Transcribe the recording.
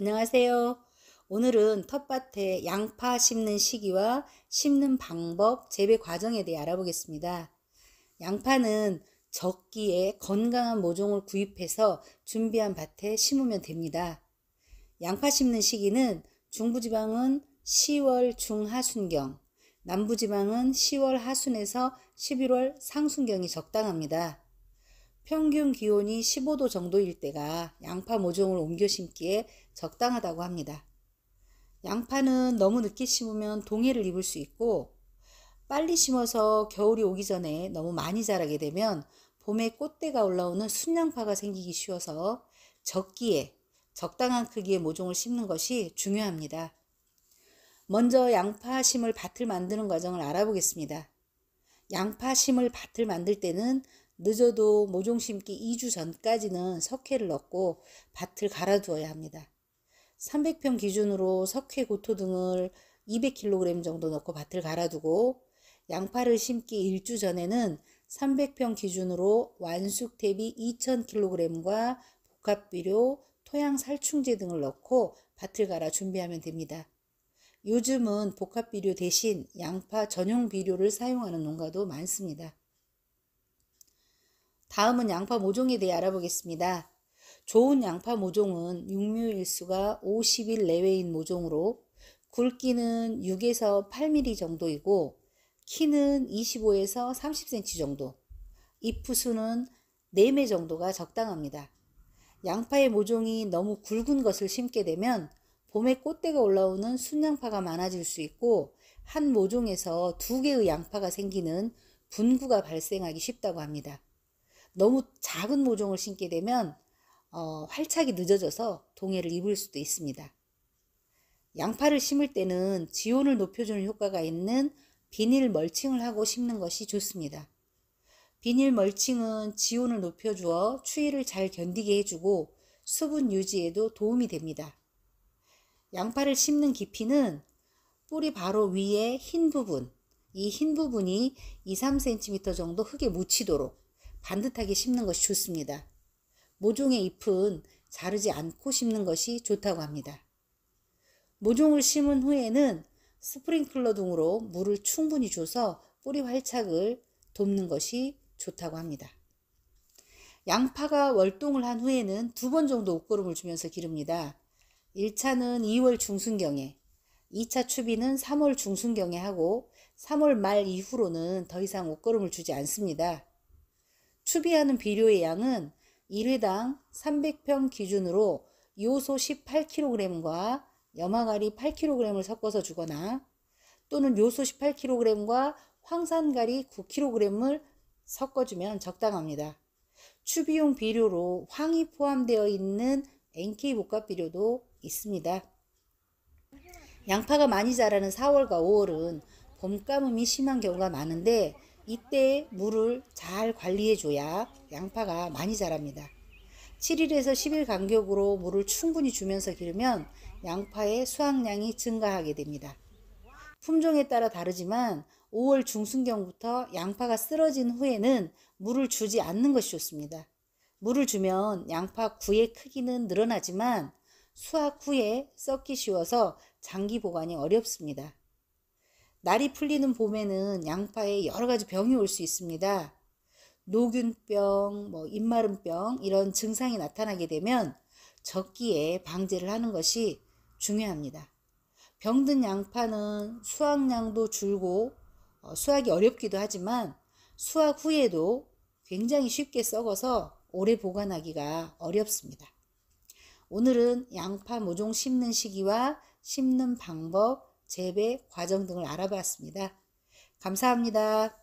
안녕하세요. 오늘은 텃밭에 양파 심는 시기와 심는 방법, 재배 과정에 대해 알아보겠습니다. 양파는 적기에 건강한 모종을 구입해서 준비한 밭에 심으면 됩니다. 양파 심는 시기는 중부지방은 10월 중하순경, 남부지방은 10월 하순에서 11월 상순경이 적당합니다. 평균 기온이 15도 정도일 때가 양파 모종을 옮겨 심기에 적당하다고 합니다. 양파는 너무 늦게 심으면 동해를 입을 수 있고 빨리 심어서 겨울이 오기 전에 너무 많이 자라게 되면 봄에 꽃대가 올라오는 순양파가 생기기 쉬워서 적기에 적당한 크기의 모종을 심는 것이 중요합니다. 먼저 양파 심을 밭을 만드는 과정을 알아보겠습니다. 양파 심을 밭을 만들 때는 늦어도 모종 심기 2주 전까지는 석회를 넣고 밭을 갈아두어야 합니다. 300평 기준으로 석회 고토 등을 200kg 정도 넣고 밭을 갈아두고 양파를 심기 1주 전에는 300평 기준으로 완숙 대비 2000kg과 복합비료, 토양 살충제 등을 넣고 밭을 갈아 준비하면 됩니다. 요즘은 복합비료 대신 양파 전용 비료를 사용하는 농가도 많습니다. 다음은 양파 모종에 대해 알아보겠습니다. 좋은 양파 모종은 육묘일수가 50일 내외인 모종으로 굵기는 6에서 8mm 정도이고 키는 25에서 30cm 정도, 잎부수는 4매 정도가 적당합니다. 양파의 모종이 너무 굵은 것을 심게 되면 봄에 꽃대가 올라오는 순양파가 많아질 수 있고 한 모종에서 두 개의 양파가 생기는 분구가 발생하기 쉽다고 합니다. 너무 작은 모종을 신게 되면 어, 활착이 늦어져서 동해를 입을 수도 있습니다. 양파를 심을 때는 지온을 높여주는 효과가 있는 비닐 멀칭을 하고 심는 것이 좋습니다. 비닐 멀칭은 지온을 높여주어 추위를 잘 견디게 해주고 수분 유지에도 도움이 됩니다. 양파를 심는 깊이는 뿌리 바로 위에 흰 부분, 이 흰 부분이 2, 3cm 정도 흙에 묻히도록 반듯하게 심는 것이 좋습니다. 모종의 잎은 자르지 않고 심는 것이 좋다고 합니다. 모종을 심은 후에는 스프링클러 등으로 물을 충분히 줘서 뿌리 활착을 돕는 것이 좋다고 합니다. 양파가 월동을 한 후에는 두 번 정도 옷걸음을 주면서 기릅니다. 1차는 2월 중순경에, 2차 추비는 3월 중순경에 하고 3월 말 이후로는 더 이상 옷걸음을 주지 않습니다. 추비하는 비료의 양은 1회당 300평 기준으로 요소 18kg과 염화가리 8kg을 섞어서 주거나 또는 요소 18kg과 황산가리 9kg을 섞어주면 적당합니다. 추비용 비료로 황이 포함되어 있는 NK 복합 비료도 있습니다. 양파가 많이 자라는 4월과 5월은 봄 가뭄이 심한 경우가 많은데 이때 물을 잘 관리해줘야 양파가 많이 자랍니다. 7일에서 10일 간격으로 물을 충분히 주면서 기르면 양파의 수확량이 증가하게 됩니다. 품종에 따라 다르지만 5월 중순경부터 양파가 쓰러진 후에는 물을 주지 않는 것이 좋습니다. 물을 주면 양파 구의 크기는 늘어나지만 수확 후에 썩기 쉬워서 장기 보관이 어렵습니다. 날이 풀리는 봄에는 양파에 여러 가지 병이 올 수 있습니다. 노균병, 뭐 입마름병 이런 증상이 나타나게 되면 적기에 방제를 하는 것이 중요합니다. 병든 양파는 수확량도 줄고 어, 수확이 어렵기도 하지만 수확 후에도 굉장히 쉽게 썩어서 오래 보관하기가 어렵습니다. 오늘은 양파 모종 심는 시기와 심는 방법, 재배 과정 등을 알아봤습니다. 감사합니다.